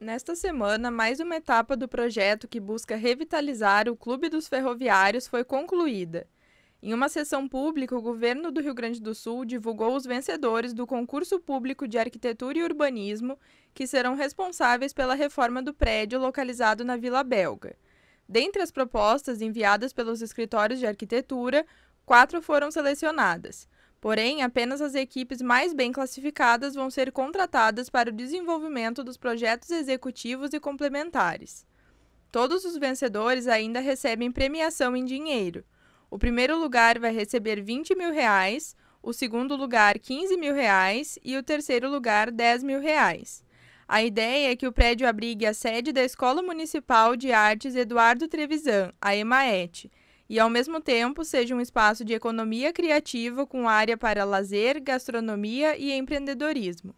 Nesta semana, mais uma etapa do projeto que busca revitalizar o Clube dos Ferroviários foi concluída. Em uma sessão pública, o governo do Rio Grande do Sul divulgou os vencedores do concurso público de arquitetura e urbanismo, que serão responsáveis pela reforma do prédio localizado na Vila Belga. Dentre as propostas enviadas pelos escritórios de arquitetura, quatro foram selecionadas. Porém, apenas as equipes mais bem classificadas vão ser contratadas para o desenvolvimento dos projetos executivos e complementares. Todos os vencedores ainda recebem premiação em dinheiro. O primeiro lugar vai receber 20 mil reais, o segundo lugar 15 mil reais e o terceiro lugar 10 mil reais. A ideia é que o prédio abrigue a sede da Escola Municipal de Artes Eduardo Trevisan, a EMAET, e, ao mesmo tempo, seja um espaço de economia criativa com área para lazer, gastronomia e empreendedorismo.